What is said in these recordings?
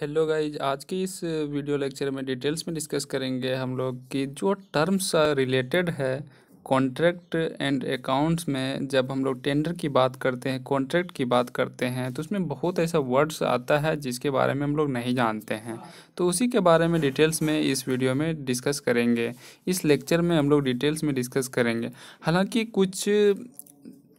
Hello guys आज की इस वीडियो लेक्चर में डिटेल्स में डिस्कस करेंगे हम लोग कि जो टर्म्स रिलेटेड है कॉन्ट्रैक्ट एंड अकाउंट्स में जब हम लोग टेंडर की बात करते हैं कॉन्ट्रैक्ट की बात करते हैं तो उसमें बहुत ऐसा वर्ड्स आता है जिसके बारे में हम लोग नहीं जानते हैं तो उसी के बारे में डिटेल्स में इस वीडियो में डिस्कस करेंगे इस लेक्चर में हम लोग डिटेल्स में डिस्कस करेंगे हालांकि कुछ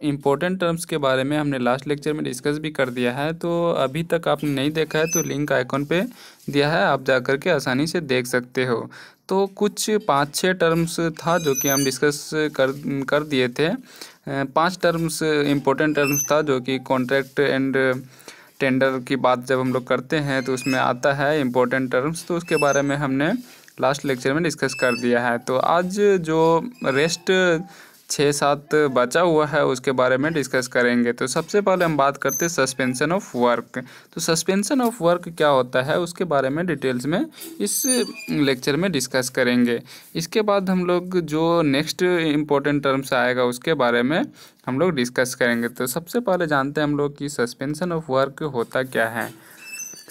इम्पोर्टेंट टर्म्स के बारे में हमने लास्ट लेक्चर में डिस्कस भी कर दिया है तो अभी तक आपने नहीं देखा है तो लिंक आइकॉन पे दिया है आप जा कर के आसानी से देख सकते हो तो कुछ पाँच छः टर्म्स था जो कि हम डिस्कस कर कर दिए थे पांच टर्म्स इम्पोर्टेंट टर्म्स था जो कि कॉन्ट्रैक्ट एंड टेंडर की बात जब हम लोग करते हैं तो उसमें आता है इम्पोर्टेंट टर्म्स तो उसके बारे में हमने लास्ट लेक्चर में डिस्कस कर दिया है तो आज जो रेस्ट छः सात बचा हुआ है उसके बारे में डिस्कस करेंगे तो सबसे पहले हम बात करते हैं सस्पेंशन ऑफ वर्क तो सस्पेंशन ऑफ वर्क क्या होता है उसके बारे में डिटेल्स में इस लेक्चर में डिस्कस करेंगे इसके बाद हम लोग जो नेक्स्ट इम्पोर्टेंट टर्म्स आएगा उसके बारे में हम लोग डिस्कस करेंगे तो सबसे पहले जानते हैं हम लोग कि सस्पेंसन ऑफ वर्क होता क्या है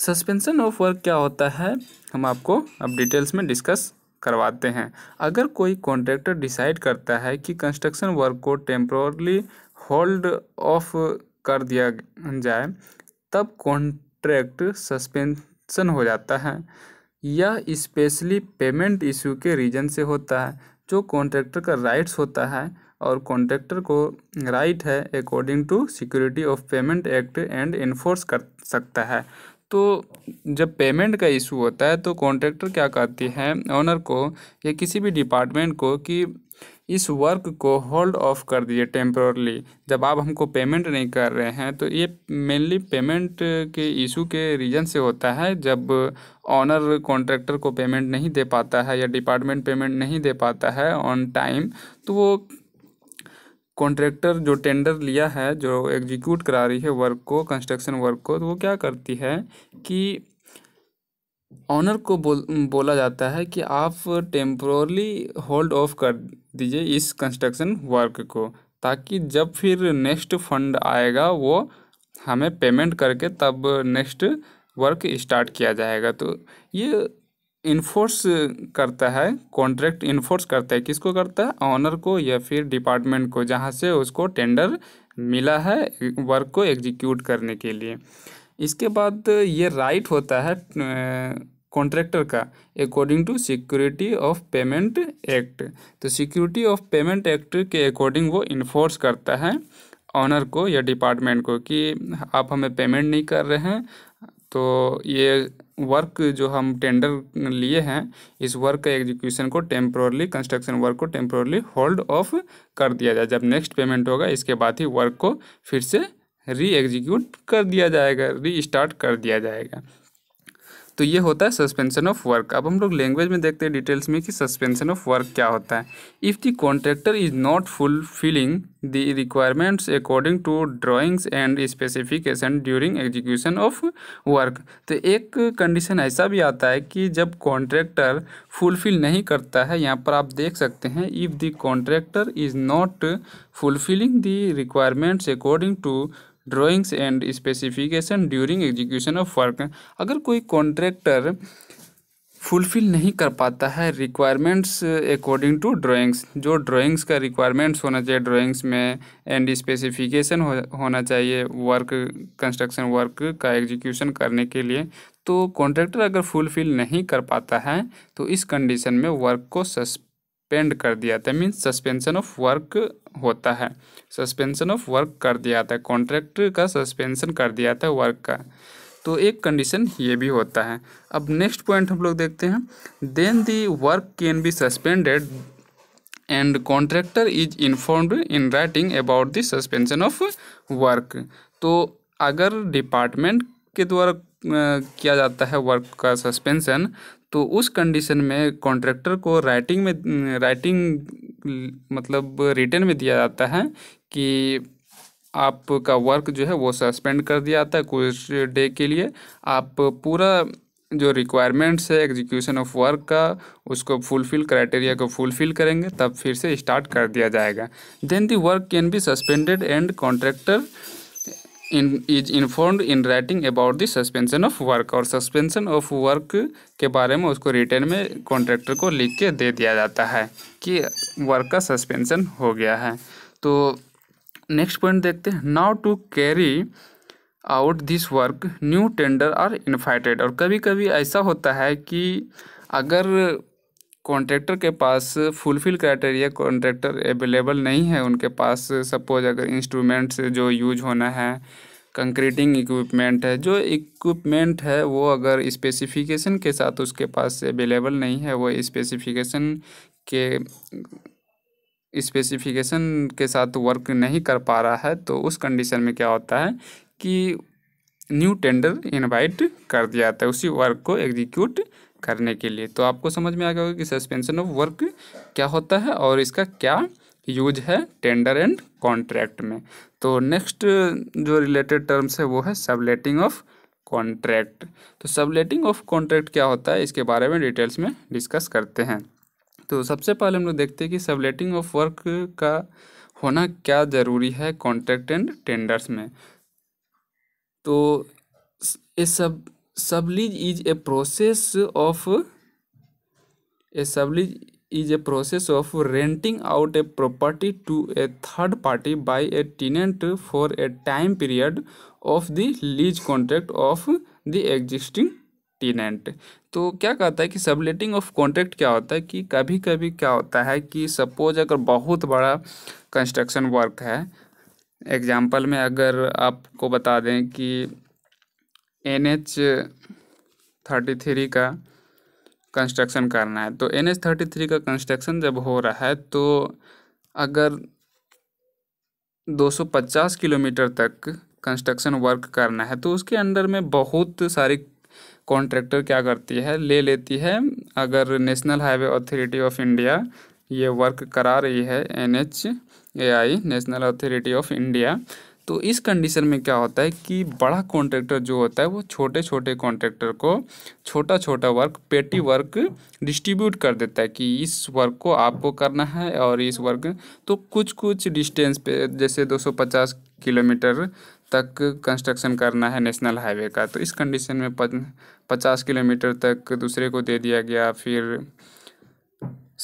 सस्पेंसन ऑफ वर्क क्या होता है हम आपको अब डिटेल्स में डिस्कस करवाते हैं अगर कोई कॉन्ट्रैक्टर डिसाइड करता है कि कंस्ट्रक्शन वर्क को टेम्प्रोरली होल्ड ऑफ कर दिया जाए तब कॉन्ट्रैक्ट सस्पेंशन हो जाता है यह स्पेशली पेमेंट इशू के रीजन से होता है जो कॉन्ट्रैक्टर का राइट्स होता है और कॉन्ट्रैक्टर को राइट है according to security of payment act and enforce कर सकता है तो जब पेमेंट का इशू होता है तो कॉन्ट्रैक्टर क्या कहती है ऑनर को या किसी भी डिपार्टमेंट को कि इस वर्क को होल्ड ऑफ कर दीजिए टेम्प्रोरली जब आप हमको पेमेंट नहीं कर रहे हैं तो ये मेनली पेमेंट के इशू के रीज़न से होता है जब ऑनर कॉन्ट्रैक्टर को पेमेंट नहीं दे पाता है या डिपार्टमेंट पेमेंट नहीं दे पाता है ऑन टाइम तो वो कॉन्ट्रैक्टर जो टेंडर लिया है जो एग्जीक्यूट करा रही है वर्क को कंस्ट्रक्शन वर्क को तो वो क्या करती है कि ऑनर को बोल बोला जाता है कि आप टेम्प्रोरली होल्ड ऑफ कर दीजिए इस कंस्ट्रक्शन वर्क को ताकि जब फिर नेक्स्ट फंड आएगा वो हमें पेमेंट करके तब नेक्स्ट वर्क स्टार्ट किया जाएगा तो ये इन्फोर्स करता है कॉन्ट्रैक्ट इन्फोर्स करता है किसको करता है ऑनर को या फिर डिपार्टमेंट को जहाँ से उसको टेंडर मिला है वर्क को एग्जीक्यूट करने के लिए इसके बाद ये राइट होता है कॉन्ट्रैक्टर का according to security of payment act तो सिक्योरिटी ऑफ पेमेंट एक्ट के अकॉर्डिंग वो इन्फोर्स करता है ऑनर को या डिपार्टमेंट को कि आप हमें पेमेंट नहीं कर रहे हैं तो ये वर्क जो हम टेंडर लिए हैं इस वर्क का एग्जीक्यूशन को टेम्प्रोरली कंस्ट्रक्शन वर्क को टेम्प्रोरली होल्ड ऑफ कर दिया जाए जब नेक्स्ट पेमेंट होगा इसके बाद ही वर्क को फिर से री एग्जीक्यूट कर दिया जाएगा री स्टार्ट कर दिया जाएगा तो ये होता है सस्पेंशन ऑफ वर्क अब हम लोग लैंग्वेज में देखते हैं डिटेल्स में कि सस्पेंशन ऑफ वर्क क्या होता है if the contractor is not fulfilling the requirements according to drawings and specification during execution of work तो एक कंडीशन ऐसा भी आता है कि जब कॉन्ट्रैक्टर फुलफिल नहीं करता है यहाँ पर आप देख सकते हैं if the contractor is not fulfilling the requirements according to drawings and specification during execution of work अगर कोई कॉन्ट्रैक्टर फुलफिल नहीं कर पाता है रिक्वायरमेंट्स अकॉर्डिंग टू ड्राइंग्स जो ड्राइंग्स का रिक्वायरमेंट्स होना चाहिए ड्राइंग्स में एंड स्पेसिफिकेशन हो, होना चाहिए वर्क कंस्ट्रक्शन वर्क का एग्जीक्यूशन करने के लिए तो कॉन्ट्रैक्टर अगर फुलफिल नहीं कर पाता है तो इस कंडीशन में वर्क को सस्पेंड सस्पेंड कर दिया था मीन्स सस्पेंशन ऑफ वर्क होता है सस्पेंशन ऑफ वर्क कर दिया था कॉन्ट्रैक्ट का सस्पेंशन कर दिया था वर्क का तो एक कंडीशन ये भी होता है अब नेक्स्ट पॉइंट हम लोग देखते हैं then the work can be suspended and contractor is informed in writing about the suspension of work तो अगर डिपार्टमेंट के द्वारा किया जाता है वर्क का सस्पेंशन तो उस कंडीशन में कॉन्ट्रैक्टर को राइटिंग में राइटिंग मतलब रिटर्न में दिया जाता है कि आपका वर्क जो है वो सस्पेंड कर दिया जाता है कुछ डे के लिए आप पूरा जो रिक्वायरमेंट्स है एग्जीक्यूशन ऑफ वर्क का उसको फुलफिल क्राइटेरिया को फुलफिल करेंगे तब फिर से स्टार्ट कर दिया जाएगा then the work can be suspended and contractor in is informed in writing about the suspension of work और सस्पेंशन ऑफ वर्क के बारे में उसको रिटर्न में कॉन्ट्रैक्टर को लिख के दे दिया जाता है कि वर्क का सस्पेंशन हो गया है तो नेक्स्ट पॉइंट देखते हैं now to carry out this work new tender are invited और कभी कभी ऐसा होता है कि अगर कॉन्ट्रैक्टर के पास फुलफिल क्राइटेरिया कॉन्ट्रैक्टर अवेलेबल नहीं है उनके पास सपोज अगर इंस्ट्रूमेंट्स जो यूज होना है कंक्रीटिंग इक्विपमेंट है जो इक्विपमेंट है वो अगर स्पेसिफिकेशन के साथ उसके पास अवेलेबल नहीं है वो स्पेसिफिकेशन के स्पेसिफिकेशन के साथ वर्क नहीं कर पा रहा है तो उस कंडीशन में क्या होता है कि न्यू टेंडर इनवाइट कर दिया जाता है उसी वर्क को एग्जीक्यूट करने के लिए तो आपको समझ में आ गया होगा कि सस्पेंशन ऑफ वर्क क्या होता है और इसका क्या यूज है टेंडर एंड कॉन्ट्रैक्ट में तो नेक्स्ट जो रिलेटेड टर्म्स है वो है सबलेटिंग ऑफ कॉन्ट्रैक्ट तो सबलेटिंग ऑफ कॉन्ट्रैक्ट क्या होता है इसके बारे में डिटेल्स में डिस्कस करते हैं तो सबसे पहले हम लोग देखते हैं कि सबलेटिंग ऑफ वर्क का होना क्या ज़रूरी है कॉन्ट्रैक्ट एंड टेंडर्स में तो ये सब sublease is a process of a sublease is a process of renting out a property to a third party by a tenant for a time period of the lease contract of the existing tenant तो क्या कहता है कि subletting of contract क्या होता है कि कभी कभी क्या होता है कि सपोज अगर बहुत बड़ा कंस्ट्रक्शन वर्क है एग्जाम्पल में अगर आपको बता दें कि एन एच थर्टी थ्री का कंस्ट्रक्शन करना है तो एन एच थर्टी थ्री का कंस्ट्रक्शन जब हो रहा है तो अगर दो सौ पचास किलोमीटर तक कंस्ट्रक्शन वर्क करना है तो उसके अंडर में बहुत सारी कॉन्ट्रैक्टर क्या करती है ले लेती है अगर national highway authority of India ये वर्क करा रही है N H A I national authority of India तो इस कंडीशन में क्या होता है कि बड़ा कॉन्ट्रैक्टर जो होता है वो छोटे छोटे कॉन्ट्रैक्टर को छोटा छोटा वर्क पेटी वर्क डिस्ट्रीब्यूट कर देता है कि इस वर्क को आपको करना है और इस वर्क तो कुछ कुछ डिस्टेंस पे जैसे 250 किलोमीटर तक कंस्ट्रक्शन करना है नेशनल हाईवे का तो इस कंडीशन में पचास किलोमीटर तक दूसरे को दे दिया गया फिर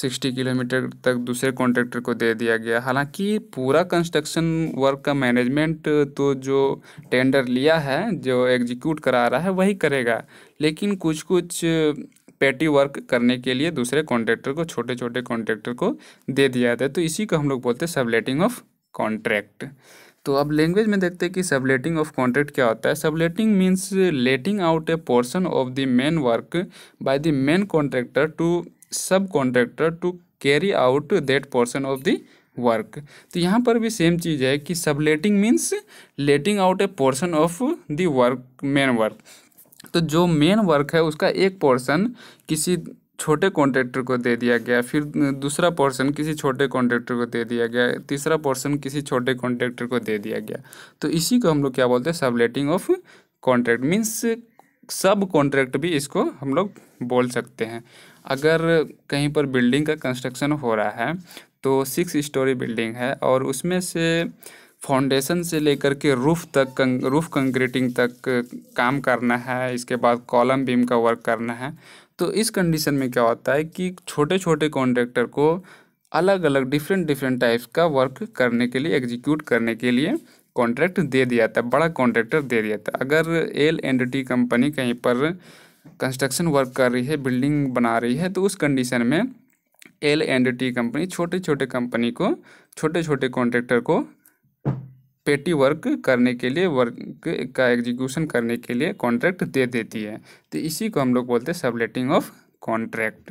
60 किलोमीटर तक दूसरे कॉन्ट्रैक्टर को दे दिया गया हालांकि पूरा कंस्ट्रक्शन वर्क का मैनेजमेंट तो जो टेंडर लिया है जो एग्जीक्यूट करा रहा है वही करेगा लेकिन कुछ कुछ पेटी वर्क करने के लिए दूसरे कॉन्ट्रैक्टर को छोटे छोटे कॉन्ट्रैक्टर को दे दिया जाता है तो इसी को हम लोग बोलते हैं सबलेटिंग ऑफ कॉन्ट्रैक्ट तो अब लैंग्वेज में देखते हैं कि सबलेटिंग ऑफ कॉन्ट्रैक्ट क्या होता है subletting means letting out a portion of the main work by the main contractor to subcontractor to carry out that portion of the work तो यहाँ पर भी सेम चीज़ है कि subletting means letting out a portion of the work main work तो जो main work है उसका एक पोर्सन किसी छोटे कॉन्ट्रैक्टर को दे दिया गया फिर दूसरा पोर्सन किसी छोटे कॉन्ट्रैक्टर को दे दिया गया तीसरा पोर्सन किसी छोटे कॉन्ट्रैक्टर को दे दिया गया तो इसी को हम लोग क्या बोलते हैं subletting of contract means sub contract भी इसको हम लोग बोल सकते हैं अगर कहीं पर बिल्डिंग का कंस्ट्रक्शन हो रहा है तो सिक्स स्टोरी बिल्डिंग है और उसमें से फाउंडेशन से लेकर के रूफ़ तक कं, रूफ़ कंक्रीटिंग तक काम करना है इसके बाद कॉलम बीम का वर्क करना है तो इस कंडीशन में क्या होता है कि छोटे छोटे कॉन्ट्रैक्टर को अलग अलग डिफरेंट डिफरेंट टाइप्स का वर्क करने के लिए एग्जीक्यूट करने के लिए कॉन्ट्रैक्ट दे दिया था बड़ा कॉन्ट्रैक्टर दे दिया था अगर एल एंड टी कंपनी कहीं पर कंस्ट्रक्शन वर्क कर रही है बिल्डिंग बना रही है तो उस कंडीशन में एल एंड टी कंपनी छोटे छोटे कंपनी को छोटे छोटे कॉन्ट्रैक्टर को पेटी वर्क करने के लिए वर्क का एग्जीक्यूशन करने के लिए कॉन्ट्रैक्ट दे देती है तो इसी को हम लोग बोलते हैं सबलेटिंग ऑफ कॉन्ट्रैक्ट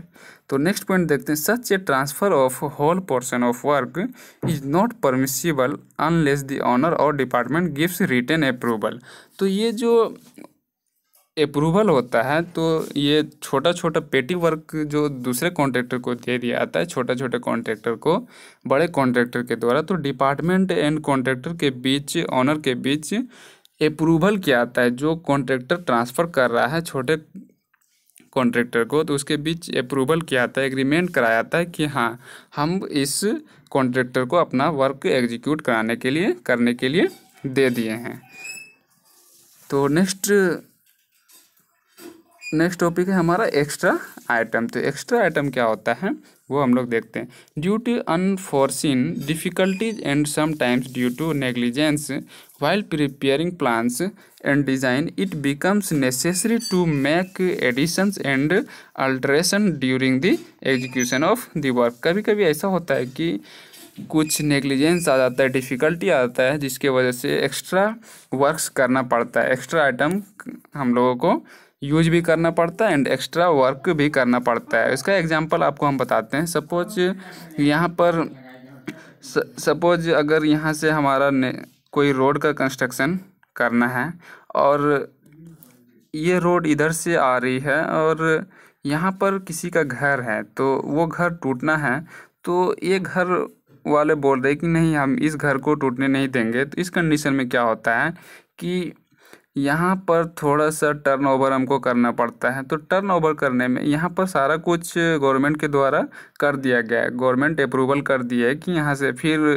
तो नेक्स्ट पॉइंट देखते हैं such a transfer of whole portion of work is not permissible unless the owner और डिपार्टमेंट गिव्स रिटर्न अप्रूवल तो ये जो अप्रूवल होता है तो ये छोटा छोटा पेटी वर्क जो दूसरे कॉन्ट्रैक्टर को दे दिया जाता है छोटा छोटे कॉन्ट्रैक्टर को बड़े कॉन्ट्रैक्टर के द्वारा तो डिपार्टमेंट एंड कॉन्ट्रैक्टर के बीच ऑनर के बीच अप्रूवल किया आता है जो कॉन्ट्रैक्टर ट्रांसफ़र कर रहा है छोटे कॉन्ट्रैक्टर को तो उसके बीच अप्रूवल किया जाता है एग्रीमेंट कराया जाता है कि हाँ हम इस कॉन्ट्रैक्टर को अपना वर्क एग्जीक्यूट कराने के लिए करने के लिए दे दिए हैं तो नेक्स्ट नेक्स्ट टॉपिक है हमारा एक्स्ट्रा आइटम तो एक्स्ट्रा आइटम क्या होता है वो हम लोग देखते हैं due to unforeseen difficulties and sometimes due to negligence while preparing plans and design it becomes necessary to make additions and alteration during the execution of the work कभी कभी ऐसा होता है कि कुछ नेग्लिजेंस आ जाता है डिफ़िकल्टी आ जाता है जिसके वजह से एक्स्ट्रा वर्क्स करना पड़ता है एक्स्ट्रा आइटम हम लोगों को यूज भी करना पड़ता है एंड एक्स्ट्रा वर्क भी करना पड़ता है इसका एग्जांपल आपको हम बताते हैं सपोज यहाँ पर सपोज अगर यहाँ से हमारा कोई रोड का कंस्ट्रक्शन करना है और ये रोड इधर से आ रही है और यहाँ पर किसी का घर है तो वो घर टूटना है तो ये घर वाले बोल रहे कि नहीं हम इस घर को टूटने नहीं देंगे तो इस कंडीशन में क्या होता है कि यहाँ पर थोड़ा सा टर्नओवर हमको करना पड़ता है तो टर्नओवर करने में यहाँ पर सारा कुछ गवर्नमेंट के द्वारा कर दिया गया है गवर्नमेंट अप्रूवल कर दिया है कि यहाँ से फिर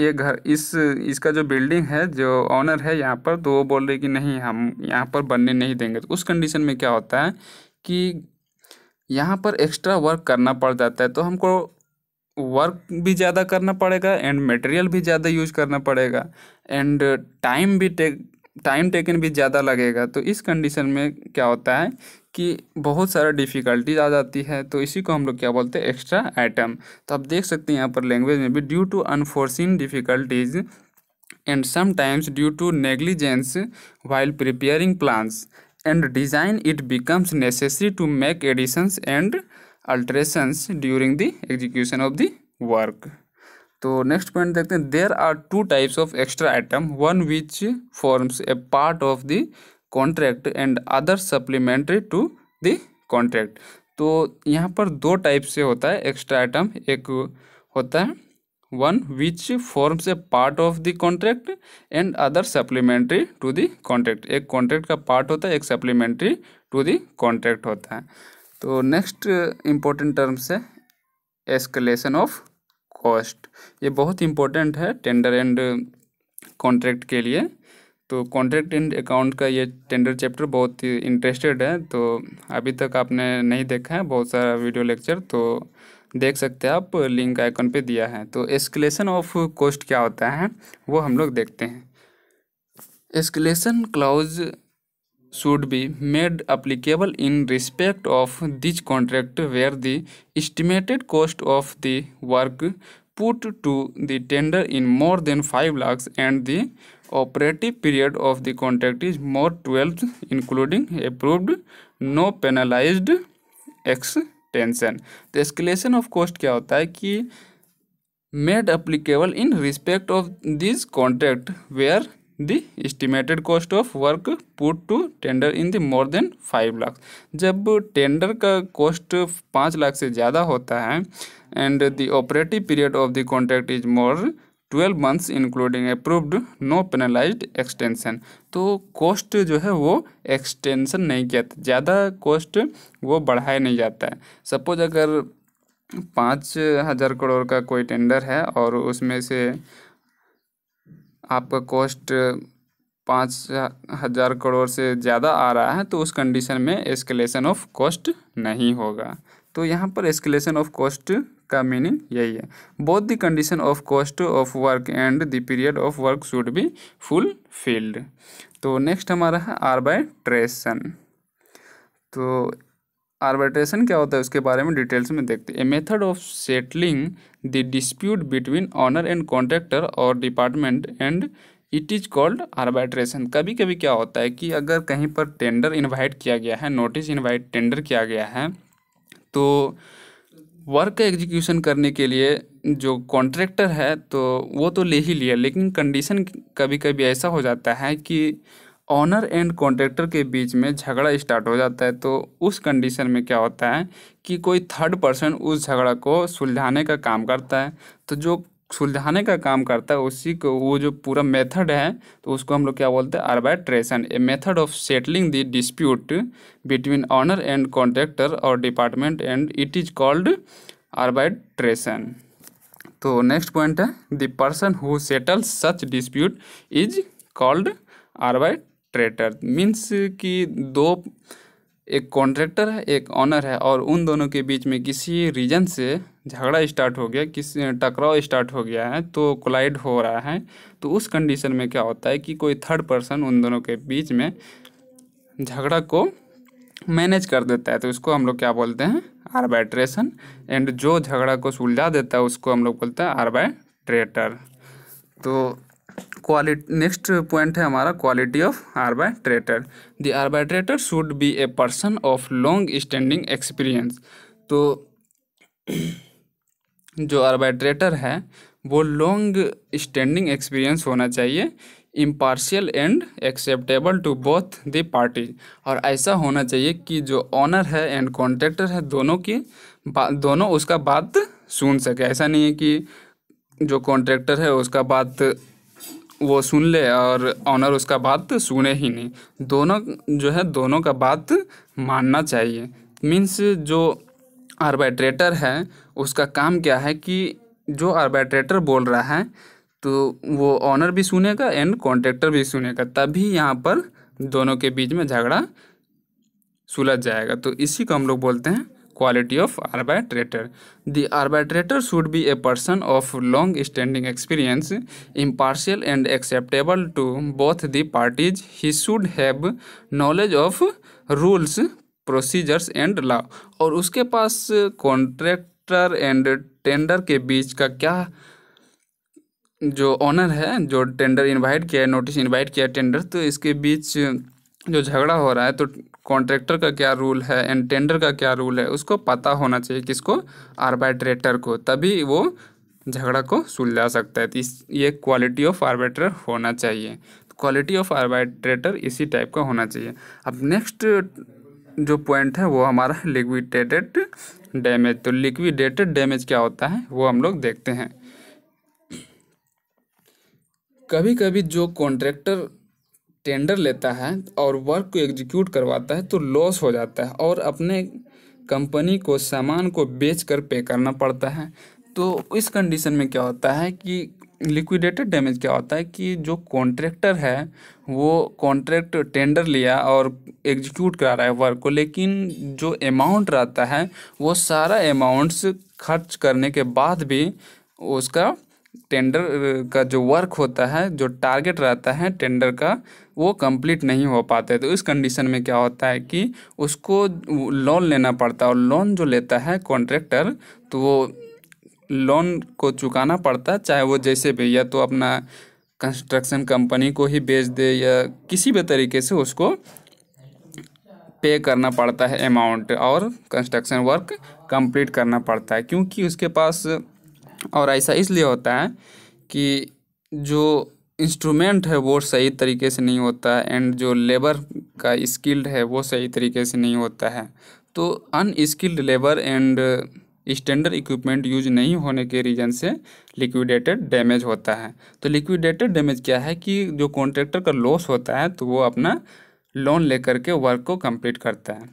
ये घर इस इसका जो बिल्डिंग है जो ऑनर है यहाँ पर तो वो बोल रहे कि नहीं हम यहाँ पर बनने नहीं देंगे तो उस कंडीशन में क्या होता है कि यहाँ पर एक्स्ट्रा वर्क करना पड़ जाता है तो हमको वर्क भी ज़्यादा करना पड़ेगा एंड मटेरियल भी ज़्यादा यूज करना पड़ेगा एंड टाइम भी टेक टाइम टेकन भी ज़्यादा लगेगा तो इस कंडीशन में क्या होता है कि बहुत सारा डिफ़िकल्टीज आ जाती है तो इसी को हम लोग क्या बोलते हैं एक्स्ट्रा आइटम तो आप देख सकते हैं यहाँ पर लैंग्वेज में भी due to unforeseen difficulties and sometimes due to negligence while preparing plans and design it becomes necessary to make additions and alterations during the execution of the work तो नेक्स्ट पॉइंट देखते हैं there are two types of extra item one which forms a part of the contract and other supplementary to the contract तो यहाँ पर दो type से होता है एक्स्ट्रा आइटम एक होता है one which forms a part of the contract and other supplementary to the contract एक कॉन्ट्रैक्ट का पार्ट होता है एक सप्लीमेंट्री टू द कॉन्ट्रैक्ट होता है तो नेक्स्ट इम्पोर्टेंट टर्म्स है एस्केलेशन ऑफ कॉस्ट ये बहुत इंपॉर्टेंट है टेंडर एंड कॉन्ट्रैक्ट के लिए तो कॉन्ट्रैक्ट एंड अकाउंट का ये टेंडर चैप्टर बहुत ही इंटरेस्टेड है तो अभी तक आपने नहीं देखा है बहुत सारा वीडियो लेक्चर तो देख सकते हैं आप लिंक आइकन पे दिया है तो एस्केलेशन ऑफ कॉस्ट क्या होता है वो हम लोग देखते हैं escalation clause should be made applicable in respect of this contract where the estimated cost of the work put to the tender in more than 5 lakhs and the operative period of the contract is more 12 including approved no penalized extension the escalation of cost kya hota hai ki made applicable in respect of this contract where the estimated cost of work put to tender in the more than five lakh जब tender का cost पाँच लाख से ज़्यादा होता है and the operative period of the contract is more twelve months including approved no penalized extension तो cost जो है वो एक्सटेंशन नहीं किया ज़्यादा कॉस्ट वो बढ़ाया नहीं जाता है सपोज अगर पाँच हज़ार करोड़ का कोई टेंडर है और उसमें से आपका कॉस्ट पाँच हज़ार करोड़ से ज़्यादा आ रहा है तो उस कंडीशन में एस्केलेशन ऑफ कॉस्ट नहीं होगा तो यहाँ पर एस्केलेशन ऑफ कॉस्ट का मीनिंग यही है both the condition of cost of work and the period of work should be fulfilled तो नेक्स्ट हमारा है आर्बाइट्रेशन तो आर्बिट्रेशन क्या होता है उसके बारे में डिटेल्स में देखते हैं a method of settling the dispute between owner and contractor or department and it is called arbitration कभी कभी क्या होता है कि अगर कहीं पर टेंडर इनवाइट किया गया है नोटिस इनवाइट टेंडर किया गया है तो वर्क एग्जीक्यूशन करने के लिए जो कॉन्ट्रैक्टर है तो वो तो ले ही लिया लेकिन कंडीशन कभी कभी ऐसा हो जाता है कि ऑनर एंड कॉन्ट्रैक्टर के बीच में झगड़ा स्टार्ट हो जाता है तो उस कंडीशन में क्या होता है कि कोई थर्ड पर्सन उस झगड़ा को सुलझाने का काम करता है तो जो सुलझाने का काम करता है उसी को वो जो पूरा मेथड है तो उसको हम लोग क्या बोलते हैं arbitration a method of settling the dispute between owner and contractor और department and it is called arbitration तो नेक्स्ट पॉइंट है the person who settle such dispute is called arbitrator means कि दो एक कॉन्ट्रैक्टर है एक honour है और उन दोनों के बीच में किसी रीजन से झगड़ा स्टार्ट हो गया किसी टकराव स्टार्ट हो गया है तो कोलाइड हो रहा है तो उस कंडीशन में क्या होता है कि कोई थर्ड पर्सन उन दोनों के बीच में झगड़ा को मैनेज कर देता है तो इसको हम लोग क्या बोलते हैं आर्बाइट्रेशन एंड जो झगड़ा को सुलझा देता है उसको हम लोग बोलते हैं आर्बाइट्रेटर तो क्वालिटी नेक्स्ट पॉइंट है हमारा quality of arbitrator the arbitrator should be a person of long standing experience तो जो आर्बाइट्रेटर है वो लॉन्ग स्टैंडिंग एक्सपीरियंस होना चाहिए impartial and acceptable to both the party और ऐसा होना चाहिए कि जो ऑनर है एंड कॉन्ट्रैक्टर है दोनों की दोनों उसका बात सुन सके ऐसा नहीं है कि जो कॉन्ट्रैक्टर है उसका बात वो सुन ले और ऑनर उसका बात सुने ही नहीं दोनों जो है दोनों का बात मानना चाहिए मीन्स जो आर्बिट्रेटर है उसका काम क्या है कि जो आर्बिट्रेटर बोल रहा है तो वो ऑनर भी सुनेगा एंड कॉन्ट्रेक्टर भी सुनेगा तभी यहाँ पर दोनों के बीच में झगड़ा सुलझ जाएगा तो इसी को हम लोग बोलते हैं quality of arbitrator. The arbitrator should be a person of long standing experience, impartial and acceptable to both the parties. He should have knowledge of rules, procedures and law aur uske paas contractor and tender ke beech ka kya जो owner है जो tender invite किया है notice invite किया है tender तो इसके बीच जो झगड़ा हो रहा है तो कॉन्ट्रैक्टर का क्या रूल है एंड टेंडर का क्या रूल है उसको पता होना चाहिए किसको आर्बाइट्रेटर को तभी वो झगड़ा को सुलझा सकता है तो इस ये क्वालिटी ऑफ आर्बाइट्रेटर होना चाहिए क्वालिटी ऑफ आर्बाइट्रेटर इसी टाइप का होना चाहिए अब नेक्स्ट जो पॉइंट है वो हमारा लिक्विडेटेड डैमेज तो लिक्विडेटेड डैमेज क्या होता है वो हम लोग देखते हैं कभी कभी जो कॉन्ट्रैक्टर टेंडर लेता है और वर्क को एग्जीक्यूट करवाता है तो लॉस हो जाता है और अपने कंपनी को सामान को बेच कर पे करना पड़ता है तो इस कंडीशन में क्या होता है कि लिक्विडेटेड डैमेज क्या होता है कि जो कॉन्ट्रैक्टर है वो कॉन्ट्रैक्ट टेंडर लिया और एग्जीक्यूट करा रहा है वर्क को लेकिन जो अमाउंट रहता है वो सारा अमाउंट्स खर्च करने के बाद भी उसका टेंडर का जो वर्क होता है जो टारगेट रहता है टेंडर का वो कंप्लीट नहीं हो पाता है तो इस कंडीशन में क्या होता है कि उसको लोन लेना पड़ता है और लोन जो लेता है कॉन्ट्रैक्टर तो वो लोन को चुकाना पड़ता है चाहे वो जैसे भी या तो अपना कंस्ट्रक्शन कंपनी को ही बेच दे या किसी भी तरीके से उसको पे करना पड़ता है अमाउंट और कंस्ट्रक्शन वर्क कंप्लीट करना पड़ता है क्योंकि उसके पास और ऐसा इसलिए होता है कि जो इंस्ट्रूमेंट है वो सही तरीके से नहीं होता है एंड जो लेबर का स्किल्ड है वो सही तरीके से नहीं होता है तो unskilled labour and standard equipment use नहीं होने के रीज़न से लिक्विडेटेड डैमेज होता है तो लिक्विडेटेड डैमेज क्या है कि जो कॉन्ट्रैक्टर का लॉस होता है तो वो अपना लोन लेकर के वर्क को कंप्लीट करता है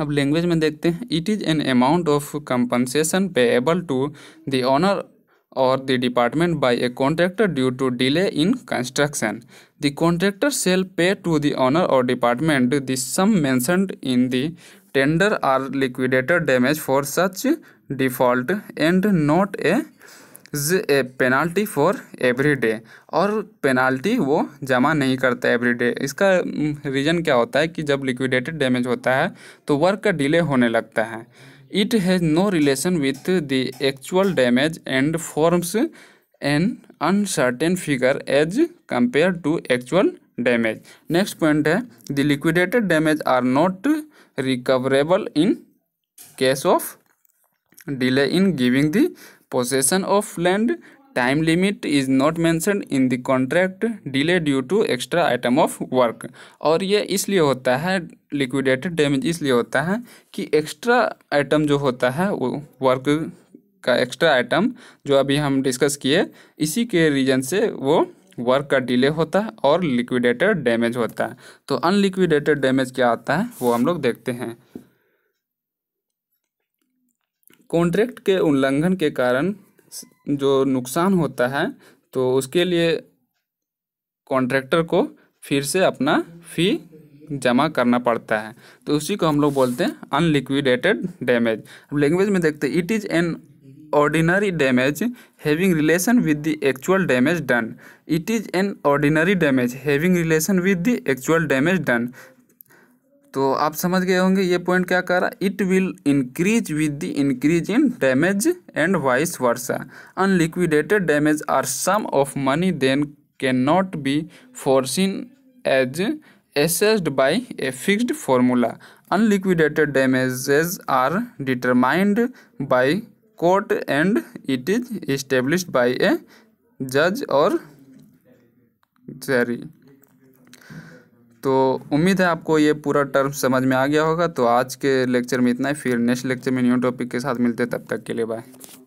अब लैंग्वेज में देखते हैं it is an amount of compensation payable to the owner और the department by a contractor due to delay in construction the contractor shall pay to the owner और department the sum mentioned in the tender are liquidated damage for such default and not a is a penalty for every day और penalty वो जमा नहीं करता every day इसका reason क्या होता है कि जब लिक्विडेटेड डैमेज होता है तो वर्क का डिले होने लगता है it has no relation with the actual damage and forms an uncertain figure as compare to actual damage next point है the liquidated damage are not recoverable in case of delay in giving the possession of land time limit is not mentioned in the contract delay due to extra item of work और ये इसलिए होता है liquidated damage इसलिए होता है कि extra item जो होता है वो वर्क का एक्स्ट्रा आइटम जो अभी हम डिस्कस किए इसी के रीजन से वो वर्क का डिले होता है और लिक्विडेटेड डैमेज होता है तो अनलिक्विडेटेड डैमेज क्या आता है वो हम लोग देखते हैं कॉन्ट्रैक्ट के उल्लंघन के कारण जो नुकसान होता है तो उसके लिए कॉन्ट्रैक्टर को फिर से अपना फी जमा करना पड़ता है तो उसी को हम लोग बोलते हैं अनलिक्विडेटेड डैमेज अब लैंग्वेज में देखते हैं it is an ordinary damage having relation with the actual damage done it is an ordinary damage having relation with the actual damage done तो आप समझ गए होंगे ये पॉइंट क्या कह रहा है it will increase with the increase in damage and vice versa unliquidated damage are sum of money then can not be foreseen as assessed by a fixed formula unliquidated damages are determined by court and it is establish by a जज और Jerry तो उम्मीद है आपको ये पूरा term समझ में आ गया होगा तो आज के लेक्चर में इतना ही फिर नेक्स्ट लेक्चर में न्यू टॉपिक के साथ मिलते हैं तब तक के लिए बाय